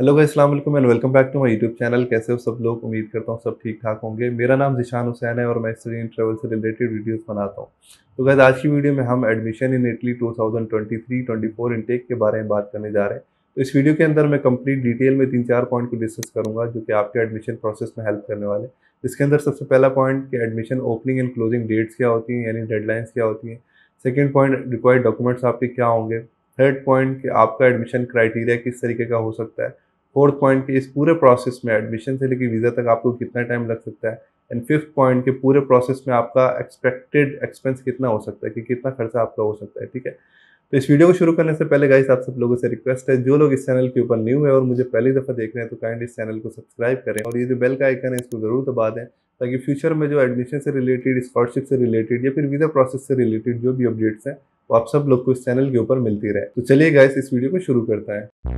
hello भाई अस्सलाम वालेकुम and welcome back to my YouTube channel कैसे हो सब लोग उम्मीद करता हूँ सब ठीक ठाक होंगे मेरा नाम जिशान हुसैन है और मैं स्टडी एंड ट्रेवल से रिलेटेड वीडियोस बनाता हूँ तो गैस आज की वीडियो में हम एडमिशन इन इटली 2023-24 इनटेक के बारे में बात करने जा रहे हैं तो इस वीडियो के अंदर मैं कंप्लीट डिटेल में तीन चार पॉइंट को डिस्कस करूँगा जो कि आपके एडमिशन प्रोसेस में हेल्प करने वाले इसके अंदर सबसे पहला पॉइंट कि admission opening and closing dates क्या होती हैं यानी डेडलाइंस क्या होती हैं सेकेंड पॉइंट रिक्वायर्ड डॉक्यूमेंट्स आपके क्या होंगे थर्ड पॉइंट कि आपका एडमिशन क्राइटेरिया किस तरीके का हो सकता है फोर्थ पॉइंट के इस पूरे प्रोसेस में एडमिशन से लेकर वीज़ा तक आपको कितना टाइम लग सकता है एंड फिफ्थ पॉइंट के पूरे प्रोसेस में आपका एक्सपेक्टेड एक्सपेंस कितना हो सकता है कि कितना खर्चा आपका हो सकता है ठीक है तो इस वीडियो को शुरू करने से पहले गाइस आप सब लोगों से रिक्वेस्ट है जो लोग इस चैनल के ऊपर न्यू है और मुझे पहली दफ़ा देख रहे हैं तो काइंड इस चैनल को सब्सक्राइब करें और ये जो बेल का आइकन है इसको ज़रूर दबा दें ताकि फ्यूचर में जो एडमिशन से रिलेटेड स्कॉलरशिप से रिलेटेड या फिर वीज़ा प्रोसेस से रिलेटेड जो भी अपडेट्स हैं वो आप सब लोग को इस चैनल के ऊपर मिलती रहे तो चलिए गाइस इस वीडियो को शुरू करता है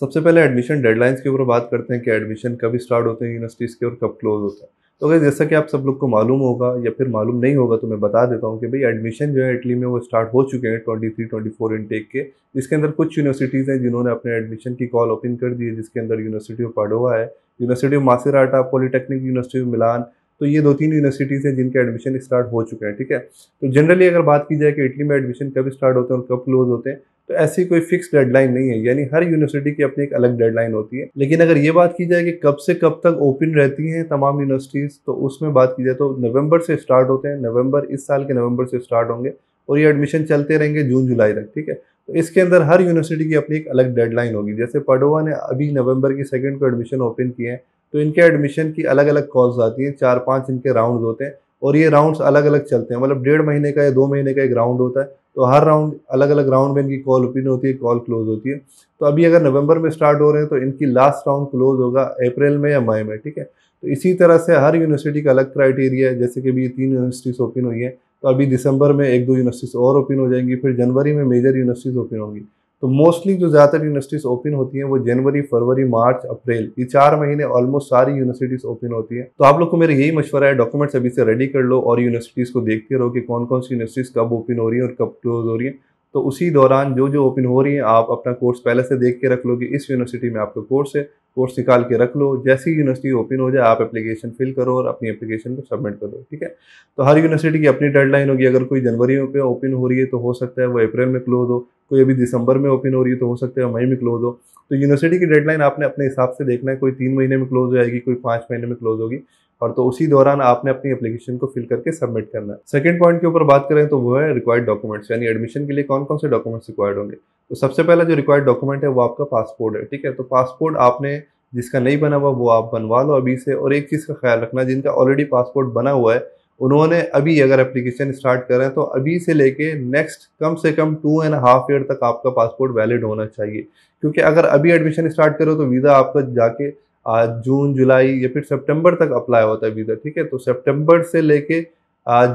सबसे पहले एडमिशन डेडलाइंस के ऊपर बात करते हैं कि एडमिशन कब स्टार्ट होते हैं यूनिवर्सिटीज़ के और कब क्लोज होता है तो अगर जैसा कि आप सब लोग को मालूम होगा या फिर मालूम नहीं होगा तो मैं बता देता हूँ कि भाई एडमिशन जो है इटली में वो स्टार्ट हो चुके हैं twenty three twenty four intake के जिसके अंदर कुछ यूनिवर्सिटीज़ हैं जिन्होंने अपने एडमिशन की कॉल ओपन कर दी है जिसके अंदर यूनिवर्सिटी ऑफ पाडोवा है university of Macerata polytechnic university of Milan तो ये दो तीन यूनिवर्सिटीज़ हैं जिनके एडमिशन स्टार्ट हो चुके हैं ठीक है तो जनरली अगर बात की जाए कि इटली में एडमिशन कब स्टार्ट होते हैं और कब क्लोज होते हैं तो ऐसी कोई फिक्स डेडलाइन नहीं है यानी हर यूनिवर्सिटी की अपनी एक अलग डेडलाइन होती है लेकिन अगर ये बात की जाए कि कब से कब तक ओपन रहती हैं तमाम यूनिवर्सिटीज़ तो उसमें बात की जाए तो नवंबर से स्टार्ट होते हैं नवंबर इस साल के नवंबर से स्टार्ट होंगे और ये एडमिशन चलते रहेंगे जून जुलाई तक ठीक है तो इसके अंदर हर यूनिवर्सिटी की अपनी एक अलग डेडलाइन होगी जैसे पडोवा ने अभी नवंबर की सेकेंड को एडमिशन ओपन किए हैं तो इनके एडमिशन की अलग अलग कॉल्स आती हैं चार पाँच इनके राउंड होते हैं और ये राउंड्स अलग अलग चलते हैं मतलब डेढ़ महीने का या दो महीने का एक राउंड होता है तो हर राउंड अलग अलग राउंड में इनकी कॉल ओपन होती है कॉल क्लोज होती है तो अभी अगर नवंबर में स्टार्ट हो रहे हैं तो इनकी लास्ट राउंड क्लोज होगा अप्रैल में या मई में ठीक है तो इसी तरह से हर यूनिवर्सिटी का अलग क्राइटेरिया है जैसे कि अभी तीन यूनिवर्सिटीज़ ओपन हुई हैं तो अभी दिसंबर में एक दो यूनिवर्सिटीज़ और ओपन हो जाएंगी फिर जनवरी में मेजर यूनिवर्सिटीज़ ओपन होंगी तो मोस्टली जो ज़्यादातर यूनिवर्सिटीज़ ओपन होती हैं वो जनवरी फरवरी मार्च अप्रैल ये चार महीने ऑलमोस्ट सारी यूनिवर्सिटीज़ ओपन होती हैं तो आप लोग को मेरा यही मशवरा है डॉक्यूमेंट्स अभी से रेडी कर लो और यूनिवर्सिटीज़ को देखते रहो कि कौन कौन सी यूनिवर्सिटीज़ कब ओपन हो रही हैं और कब क्लोज हो रही हैं तो उसी दौरान जो जो ओपन हो रही हैं आप अपना कोर्स पहले से देख के रख लो कि इस यूनिवर्सिटी में आपका कोर्स है कोर्स निकाल के रख लो जैसी यूनिवर्सिटी ओपन हो जाए आप एप्लीकेशन फिल करो और अपनी एप्लीकेशन को सबमिट करो ठीक है तो हर यूनिवर्सिटी की अपनी डेडलाइन होगी अगर कोई जनवरी में ओपन हो रही है तो हो सकता है वो अप्रैल में क्लोज हो कोई अभी दिसंबर में ओपन हो रही है तो हो सकता है मई में क्लोज हो तो यूनिवर्सिटी की डेडलाइन आपने अपने हिसाब से देखना है कोई तीन महीने में क्लोज हो जाएगी कोई पाँच महीने में क्लोज होगी और तो उसी दौरान आपने अपनी एप्लीकेशन को फिल करके सबमिट करना है सेकंड पॉइंट के ऊपर बात करें तो वो है रिक्वायर्ड डॉक्यूमेंट्स यानी एडमिशन के लिए कौन कौन से डॉक्यूमेंट्स रिक्वायर्ड होंगे तो सबसे पहला जो रिक्वायर्ड डॉक्यूमेंट है वो आपका पासपोर्ट है ठीक है तो पासपोर्ट आपने जिसका नहीं बना हुआ वो आप बनवा लो अभी से और एक चीज़ का ख्याल रखना जिनका ऑलरेडी पासपोर्ट बना हुआ है उन्होंने अभी अगर एप्लीकेशन स्टार्ट करें तो अभी से लेके नेक्स्ट कम से कम टू एंड हाफ ईयर तक आपका पासपोर्ट वैलिड होना चाहिए क्योंकि अगर अभी एडमिशन स्टार्ट करो तो वीज़ा आपका जाके आज जून जुलाई या फिर सितंबर तक अप्लाई होता है वीज़ा ठीक है तो सितंबर से लेके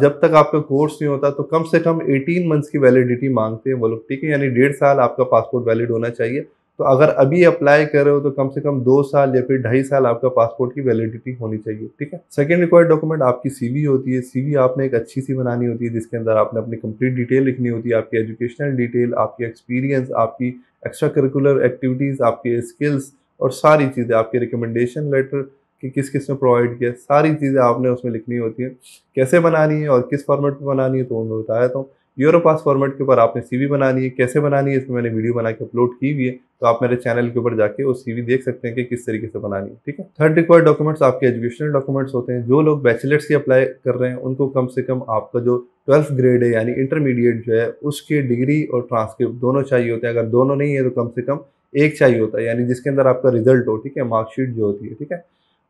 जब तक आपका कोर्स नहीं होता तो कम से कम 18 मंथ्स की वैलिडिटी मांगते हैं वो लोग ठीक है यानी डेढ़ साल आपका पासपोर्ट वैलिड होना चाहिए तो अगर अभी अप्लाई कर रहे हो तो कम से कम दो साल या फिर ढाई साल आपका पासपोर्ट की वैलिडिटी होनी चाहिए ठीक है सेकेंड रिक्वायर्ड डॉक्यूमेंट आपकी सीवी होती है सीवी आपने एक अच्छी सी बनानी होती है जिसके अंदर आपने अपनी कंप्लीट डिटेल लिखनी होती है आपकी एजुकेशनल डिटेल आपकी एक्सपीरियंस आपकी एक्स्ट्रा करिकुलर एक्टिविटीज़ आपके स्किल्स और सारी चीज़ें आपके रिकमेंडेशन लेटर कि किस किस में प्रोवाइड किया सारी चीज़ें आपने उसमें लिखनी होती हैं कैसे बनानी है और किस फॉर्मेट में बनानी है तो उन्होंने बताया था यूरोपास फॉर्मेट के ऊपर आपने सीवी बनानी है कैसे बनानी है इसमें मैंने वीडियो बना के अपलोड की हुई है तो आप मेरे चैनल के ऊपर जाके वो सीवी देख सकते हैं कि किस तरीके से बनानी है ठीक है थर्ड रिक्वायर्ड डॉक्यूमेंट्स आपके एजुकेशनल डॉक्यूमेंट्स होते हैं जो लोग बैचलर्स की अप्लाई कर रहे हैं उनको कम से कम आपका जो ट्वेल्थ ग्रेड है यानी इंटरमीडिएट जो है उसके डिग्री और ट्रांसक्रिप्ट दोनों चाहिए होते हैं अगर दोनों नहीं है तो कम से कम एक चाहिए होता है यानी जिसके अंदर आपका रिजल्ट हो ठीक है मार्कशीट जो होती है ठीक है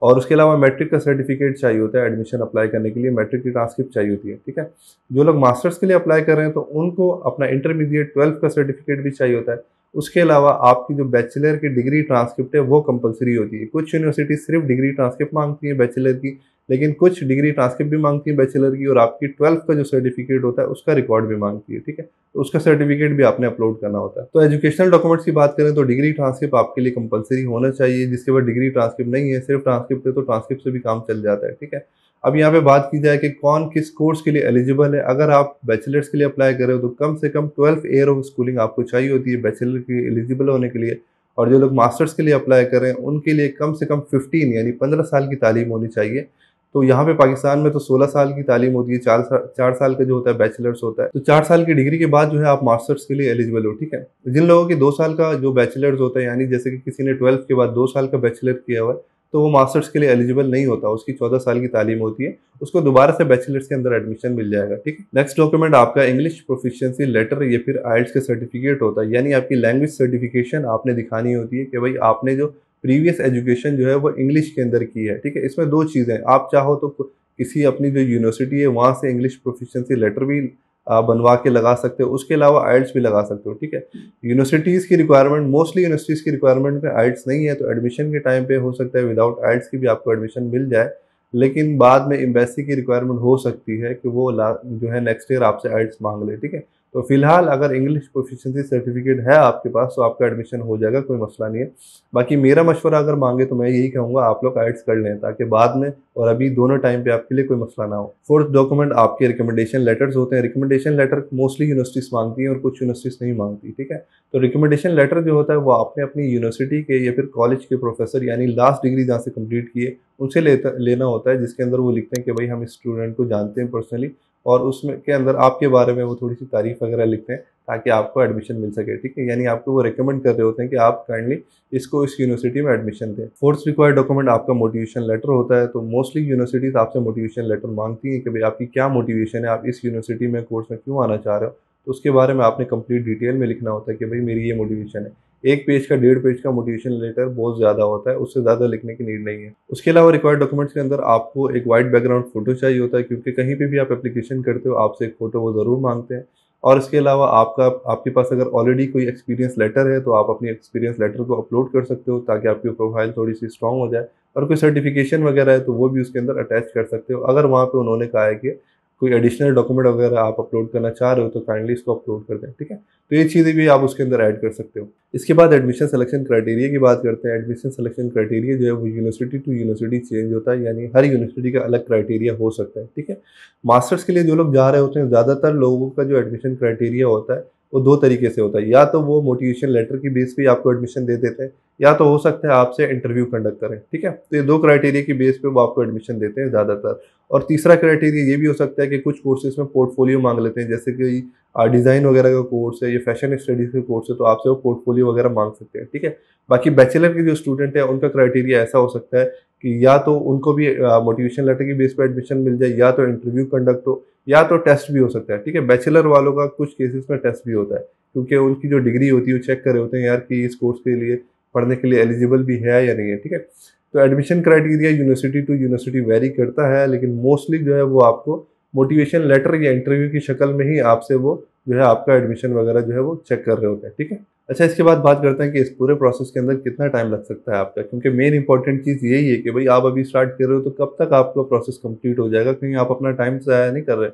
और उसके अलावा मैट्रिक का सर्टिफिकेट चाहिए होता है एडमिशन अप्लाई करने के लिए मैट्रिक की ट्रांसक्रिप्ट चाहिए होती है ठीक है जो लोग मास्टर्स के लिए अप्लाई कर रहे हैं तो उनको अपना इंटरमीडिएट ट्वेल्थ का सर्टिफिकेट भी चाहिए होता है उसके अलावा आपकी जो बैचलर की डिग्री ट्रांसक्रिप्ट है वो कंपलसरी होती है कुछ यूनिवर्सिटी सिर्फ डिग्री ट्रांसक्रिप्ट मांगती है बैचलर की लेकिन कुछ डिग्री ट्रांसक्रिप्ट भी मांगती है बैचलर की और आपकी ट्वेल्थ का जो सर्टिफिकेट होता है उसका रिकॉर्ड भी मांगती है ठीक है तो उसका सर्टिफिकेट भी आपने अपलोड करना होता है तो एजुकेशनल डॉक्यूमेंट्स की बात करें तो डिग्री ट्रांसक्रिप्ट आपके लिए कंपलसरी होना चाहिए जिसके बाद डिग्री ट्रांसक्रिप्ट नहीं है सिर्फ ट्रांसक्रिप्ट है तो ट्रांसक्रिप्ट से भी काम चल जाता है ठीक है अब यहाँ पे बात की जाए कि कौन किस कोर्स के लिए एलिजिबल है अगर आप बैचलर्स के लिए अप्लाई करें तो कम से कम ट्वेल्थ ईयर ऑफ स्कूलिंग आपको चाहिए होती है बैचलर के एलिजिबल होने के लिए और जो लोग मास्टर्स के लिए अप्लाई करें उनके लिए कम से कम 15 यानी 15 साल की तालीम होनी चाहिए तो यहाँ पे पाकिस्तान में तो 16 साल की तालीम होती है चार साल चार साल का जो होता है बैचलर्स होता है तो चार साल की डिग्री के बाद जो है आप मास्टर्स के लिए एलिजिबल हो ठीक है जिन लोगों के दो साल का जो बैचलर्स होता है यानी जैसे कि किसी ने ट्वेल्थ के बाद दो साल का बैचलर किया हुआ है तो वो मास्टर्स के लिए एलिजिबल नहीं होता उसकी चौदह साल की तालीम होती है उसको दोबारा से बैचलर्स के अंदर एडमिशन मिल जाएगा ठीक है नेक्स्ट डॉक्यूमेंट आपका इंग्लिश प्रोफिशियंसी लेटर या फिर आइल्स का सर्टिफिकेट होता है यानी आपकी लैंग्वेज सर्टिफिकेशन आपने दिखानी होती है कि भाई आपने जो प्रीवियस एजुकेशन जो है वो इंग्लिश के अंदर की है ठीक है इसमें दो चीज़ें आप चाहो तो किसी अपनी जो यूनिवर्सिटी है वहाँ से इंग्लिश प्रोफिशेंसी लेटर भी बनवा के लगा सकते हो उसके अलावा आइट्स भी लगा सकते हो ठीक है यूनिवर्सिटीज़ की रिक्वायरमेंट मोस्टली यूनिवर्सिटीज़ की रिक्वायरमेंट में आइट्स नहीं है तो एडमिशन के टाइम पे हो सकता है विदाउट आइट्स की भी आपको एडमिशन मिल जाए लेकिन बाद में एम्बेसी की रिक्वायरमेंट हो सकती है कि वो जो है नेक्स्ट ईयर आपसे आइट्स मांग ले ठीक है तो फिलहाल अगर इंग्लिश प्रोफिशेंसी सर्टिफिकेट है आपके पास तो आपका एडमिशन हो जाएगा कोई मसला नहीं है बाकी मेरा मशवरा अगर मांगे तो मैं यही कहूँगा आप लोग आइट्स कर लें ताकि बाद में और अभी दोनों टाइम पे आपके लिए कोई मसला ना हो फोर्थ डॉक्यूमेंट आपके रिकमेंडेशन लेटर्स होते हैं रिकमेंडेशन लेटर मोस्टली यूनिवर्सिटीज़ मांगती हैं और कुछ यूनिवर्सिटीज़ नहीं मांगती ठीक है तो रिकमेंडेशन लेटर जो होता है वो आपने अपनी यूनिवर्सिटी के या फिर कॉलेज के प्रोफेसर यानी लास्ट डिग्री जहाँ से कम्प्लीट किए उनसे लेता लेना होता है जिसके अंदर वो लिखते हैं कि भाई हम इस स्टूडेंट को जानते हैं पर्सनली और उसमें के अंदर आपके बारे में वो थोड़ी सी तारीफ वगैरह लिखते हैं ताकि आपको एडमिशन मिल सके ठीक है यानी आपको वो रिकमेंड कर रहे होते हैं कि आप काइंडली इसको इस यूनिवर्सिटी में एडमिशन दें फोर्थ रिक्वायर्ड डॉक्यूमेंट आपका मोटिवेशन लेटर होता है तो मोस्टली यूनिवर्सिटीज़ आपसे मोटिवेशन लेटर मांगती हैं कि भाई आपकी क्या मोटिवेशन है आप इस यूनिवर्सिटी में कोर्स में क्यों आना चाह रहे हो तो उसके बारे में आपने कंप्लीट डिटेल में लिखना होता है कि भाई मेरी ये मोटिवेशन है एक पेज का डेढ़ पेज का मोटिवेशन लेटर बहुत ज़्यादा होता है उससे ज़्यादा लिखने की नीड नहीं है उसके अलावा रिक्वायर्ड डॉक्यूमेंट्स के अंदर आपको एक वाइट बैकग्राउंड फोटो चाहिए होता है क्योंकि कहीं पर भी आप एप्लीकेशन करते हो आपसे एक फ़ोटो वो ज़रूर मांगते हैं और इसके अलावा आपका आपके पास अगर ऑलरेडी कोई एक्सपीरियंस लेटर है तो आप अपनी एक्सपीरियंस लेटर को अपलोड कर सकते हो ताकि आपकी प्रोफाइल थोड़ी सी स्ट्रॉन्ग हो जाए और कोई सर्टिफिकेशन वगैरह है तो वो भी उसके अंदर अटैच कर सकते हो अगर वहाँ पर उन्होंने कहा है कि कोई एडिशनल डॉक्यूमेंट वगैरह आप अपलोड करना चाह रहे हो तो काइंडली इसको अपलोड कर दें ठीक है तो ये चीज़ें भी आप उसके अंदर ऐड कर सकते हो इसके बाद एडमिशन सिलेक्शन क्राइटेरिया की बात करते हैं एडमिशन सिलेक्शन क्राइटेरिया जो है वो यूनिवर्सिटी टू यूनिवर्सिटी चेंज होता है यानी हर यूनिवर्सिटी का अलग क्राइटेरिया हो सकता है ठीक है मास्टर्स के लिए जो लोग जा रहे होते हैं ज़्यादातर लोगों का जो एडमिशन क्राइटेरिया होता है वो दो तरीके से होता है या तो वो मोटिवेशन लेटर की बेस पे आपको एडमिशन दे देते हैं या तो हो सकता है आपसे इंटरव्यू कंडक्ट करें ठीक है तो ये दो क्राइटेरिया की बेस पे वो आपको एडमिशन देते हैं ज़्यादातर और तीसरा क्राइटेरिया ये भी हो सकता है कि कुछ कोर्सेज में पोर्टफोलियो मांग लेते हैं जैसे कि डिज़ाइन वगैरह का कोर्स है या फैशन स्टडीज़ का कोर्स है तो आपसे वो पोर्टफोलियो वगैरह मांग सकते हैं ठीक है बाकी बैचलर के जो स्टूडेंट हैं उनका क्राइटेरिया ऐसा हो सकता है कि या तो उनको भी मोटिवेशन लेटर के बेस पर एडमिशन मिल जाए या तो इंटरव्यू कंडक्ट हो या तो टेस्ट भी हो सकता है ठीक है बैचलर वालों का कुछ केसेस में टेस्ट भी होता है क्योंकि उनकी जो डिग्री होती है वो चेक कर रहे होते हैं यार कि इस कोर्स के लिए पढ़ने के लिए एलिजिबल भी है या नहीं है ठीक है तो admission criteria university to university vary करता है लेकिन मोस्टली जो है वो आपको मोटिवेशन लेटर या इंटरव्यू की शक्ल में ही आपसे वो जो है आपका एडमिशन वगैरह जो है वो चेक कर रहे होते हैं ठीक है अच्छा इसके बाद बात करते हैं कि इस पूरे प्रोसेस के अंदर कितना टाइम लग सकता है आपका क्योंकि मेन इंपॉर्टेंट चीज़ यही है कि भाई आप अभी स्टार्ट कर रहे हो तो कब तक आपका प्रोसेस कंप्लीट हो जाएगा क्योंकि आप अपना टाइम ज़्यादा नहीं कर रहे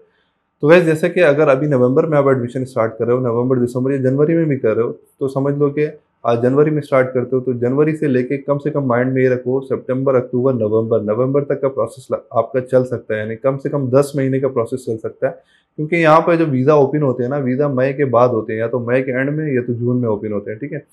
तो वैसे जैसे कि अगर अभी नवंबर में आप एडमिशन स्टार्ट कर रहे हो नवंबर दिसंबर या जनवरी में भी कर रहे हो तो समझ लो कि आज जनवरी में स्टार्ट करते हो तो जनवरी से लेके कम से कम माइंड में ये रखो सितंबर अक्टूबर नवंबर नवंबर तक का प्रोसेस आपका चल सकता है यानी कम से कम दस महीने का प्रोसेस चल सकता है क्योंकि यहाँ पर जो वीज़ा ओपन होते हैं ना वीज़ा मई के बाद होते हैं या तो मई के एंड में या तो जून में ओपन होते हैं ठीक है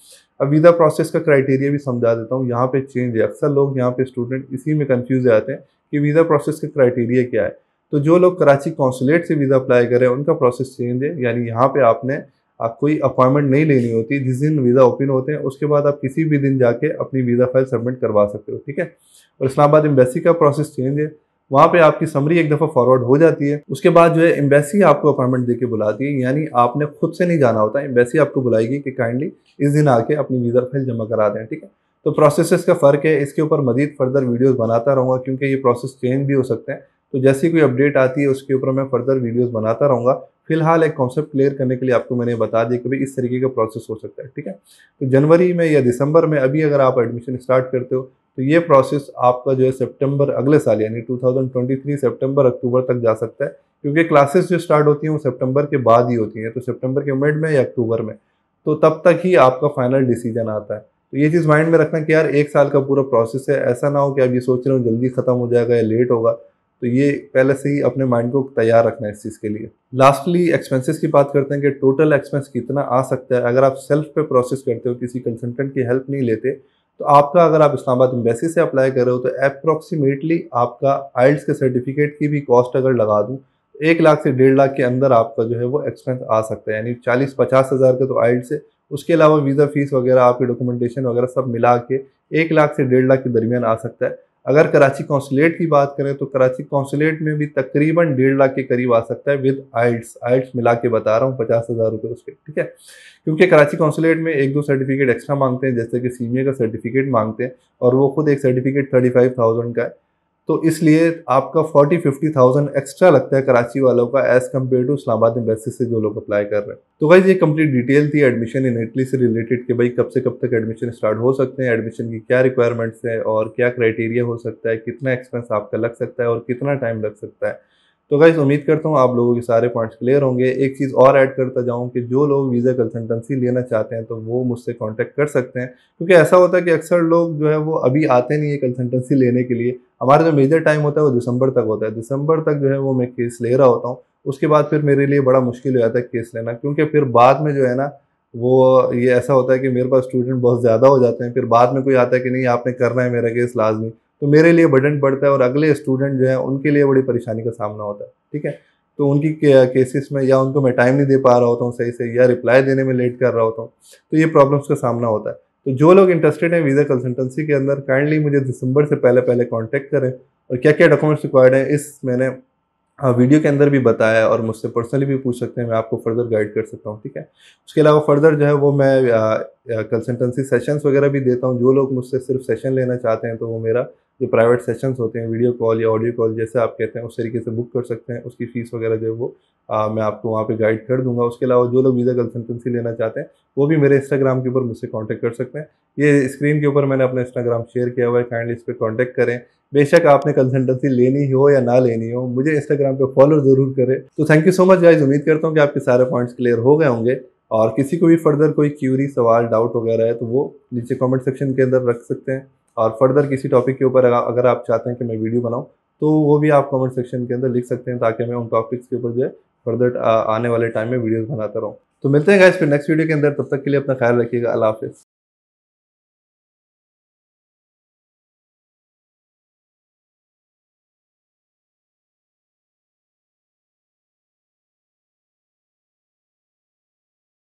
अब वीज़ा प्रोसेस का क्राइटेरिया भी समझा देता हूँ यहाँ पर चेंज है अक्सर लोग यहाँ पे स्टूडेंट इसी में कन्फ्यूज आते हैं कि वीज़ा प्रोसेस का क्राइटेरिया क्या है तो जो लोग कराची कौंसुलेट से वीज़ा अप्लाई करें उनका प्रोसेस चेंज है यानी यहाँ पर आपने आप कोई अपॉइंटमेंट नहीं लेनी होती जिस दिन वीज़ा ओपन होते हैं उसके बाद आप किसी भी दिन जाके अपनी वीज़ा फाइल सबमिट करवा सकते हो ठीक है और इस्लामाबाद एम्बेसी का प्रोसेस चेंज है वहाँ पे आपकी समरी एक दफ़ा फॉरवर्ड हो जाती है उसके बाद जो है एम्बेसी आपको अपॉइंटमेंट देके बुलाती है यानी आपने खुद से नहीं जाना होता एम्बेसी आपको बुलाएगी कि काइंडली इस दिन आके अपनी वीज़ा फाइल जमा करा दें ठीक है तो प्रोसेस का फ़र्क है इसके ऊपर मजीद फर्दर वीडियोज़ बनाता रहूँगा क्योंकि ये प्रोसेस चेंज भी हो सकते हैं तो जैसी कोई अपडेट आती है उसके ऊपर मैं फर्दर वीडियोज़ बनाता रहूँगा फिलहाल एक कॉन्सेप्ट क्लियर करने के लिए आपको मैंने बता दिया कि भाई इस तरीके का प्रोसेस हो सकता है ठीक है तो जनवरी में या दिसंबर में अभी अगर आप एडमिशन स्टार्ट करते हो तो ये प्रोसेस आपका जो है सितंबर अगले साल यानी 2023 सितंबर अक्टूबर तक जा सकता है क्योंकि क्लासेस जो स्टार्ट होती हैं वो सेप्टेम्बर के बाद ही होती हैं तो सेप्टेम्बर के मिड में या अक्टूबर में तो तब तक ही आपका फाइनल डिसीजन आता है तो ये चीज़ माइंड में रखना कि यार एक साल का पूरा प्रोसेस है ऐसा ना हो कि आप ये सोच रहे हो जल्दी ख़त्म हो जाएगा या लेट होगा तो ये पहले से ही अपने माइंड को तैयार रखना है इस चीज़ के लिए लास्टली एक्सपेंसेस की बात करते हैं कि टोटल एक्सपेंस कितना आ सकता है अगर आप सेल्फ पे प्रोसेस करते हो किसी कंसल्टेंट की हेल्प नहीं लेते तो आपका अगर आप इस्लामाबाद एम्बेसी से अप्लाई कर रहे हो तो अप्रॉक्सीमेटली आपका आइल्स के सर्टिफिकेट की भी कॉस्ट अगर लगा दूँ तो एक लाख से डेढ़ लाख के अंदर आपका जो है वो एक्सपेंस आ सकता है यानी चालीस पचास हज़ार का तो आइल्स है उसके अलावा वीज़ा फीस वगैरह आपकी डॉक्यूमेंटेशन वगैरह सब मिला के एक लाख से डेढ़ लाख के दरमियान आ सकता है अगर कराची कौंसलेट की बात करें तो कराची कौंसलेट में भी तकरीबन डेढ़ लाख के करीब आ सकता है विद आइट्स आइट्स मिला के बता रहा हूँ पचास हज़ार रुपये उसके ठीक है क्योंकि कराची कौंसलेट में एक दो सर्टिफिकेट एक्स्ट्रा मांगते हैं जैसे कि सीमे का सर्टिफिकेट मांगते हैं और वो खुद एक सर्टिफिकेट थर्टी फाइव थाउजेंड का है तो इसलिए आपका फोर्टी फिफ्टी थाउजेंड एक्स्ट्रा लगता है कराची वालों का as compare to Islamabad embassy से जो लोग अप्लाई कर रहे हैं तो भाई ये कंप्लीट डिटेल थी एडमिशन इन इटली से रिलेटेड कि भाई कब से कब तक एडमिशन स्टार्ट हो सकते हैं एडमिशन की क्या रिक्वायरमेंट्स हैं और क्या क्राइटेरिया हो सकता है कितना एक्सपेंस आपका लग सकता है और कितना टाइम लग सकता है तो गाइस उम्मीद करता हूँ आप लोगों के सारे पॉइंट्स क्लियर होंगे एक चीज़ और ऐड करता जाऊँ कि जो लोग वीज़ा कंसल्टेंसी लेना चाहते हैं तो वो मुझसे कांटेक्ट कर सकते हैं क्योंकि ऐसा होता है कि अक्सर लोग जो है वो अभी आते नहीं है कंसल्टेंसी लेने के लिए हमारा जो मेजर टाइम होता है वो दिसंबर तक होता है दिसंबर तक जो है वो मैं केस ले रहा होता हूँ उसके बाद फिर मेरे लिए बड़ा मुश्किल हो जाता है केस लेना क्योंकि फिर बाद में जो है ना वो ये ऐसा होता है कि मेरे पास स्टूडेंट बहुत ज़्यादा हो जाते हैं फिर बाद में कोई आता है कि नहीं आपने करना है मेरा केस लाजमी तो मेरे लिए बर्डन बढ़ता है और अगले स्टूडेंट जो है उनके लिए बड़ी परेशानी का सामना होता है ठीक है तो उनकी केसेस में या उनको मैं टाइम नहीं दे पा रहा होता हूँ सही से या रिप्लाई देने में लेट कर रहा होता हूँ तो ये प्रॉब्लम्स का सामना होता है तो जो लोग इंटरेस्टेड हैं वीज़ा कंसल्टेंसी के अंदर काइंडली मुझे दिसंबर से पहले पहले कॉन्टैक्ट करें और क्या क्या डॉक्यूमेंट्स रिक्वायर्ड हैं इस मैंने वीडियो हाँ, के अंदर भी बताया और मुझसे पर्सनली भी पूछ सकते हैं मैं आपको फर्दर गाइड कर सकता हूँ ठीक है उसके अलावा फर्दर जो है वो मैं कंसल्टेंसी सेशंस वगैरह भी देता हूँ जो लोग मुझसे सिर्फ सेशन लेना चाहते हैं तो वो मेरा जो प्राइवेट सेशंस होते हैं वीडियो कॉल या ऑडियो कॉल जैसे आप कहते हैं उस तरीके से बुक कर सकते हैं उसकी फ़ीस वगैरह जो है वो आ, मैं आपको वहाँ पे गाइड कर दूंगा उसके अलावा जो लोग वीज़ा कंसल्टेंसी लेना चाहते हैं वो भी मेरे इंस्टाग्राम के ऊपर मुझसे कॉन्टैक्ट कर सकते हैं ये स्क्रीन के ऊपर मैंने अपना इंस्टाग्राम शेयर किया हुआ है काइंडली इस पर कॉन्टैक्ट करें बेशक आपने कंसल्टेंसी लेनी हो या ना लेनी हो मुझे इंस्टाग्राम पर फॉलो ज़रूर करें तो thank you so much guys उम्मीद करता हूँ कि आपके सारे पॉइंट्स क्लियर हो गए होंगे और किसी को भी फर्दर कोई क्यूरी सवाल डाउट वगैरह है तो वो नीचे कॉमेंट सेक्शन के अंदर रख सकते हैं और फर्दर किसी टॉपिक के ऊपर अगर आप चाहते हैं कि मैं वीडियो बनाऊँ तो वो भी आप कमेंट सेक्शन के अंदर लिख सकते हैं ताकि मैं उन टॉपिक्स के ऊपर जो है फर्दर आने वाले टाइम में वीडियोज़ बनाता रहूँ तो मिलते हैं गाइस फिर नेक्स्ट वीडियो के अंदर तब तक के लिए अपना ख्याल रखिएगा अल्लाह हाफिज़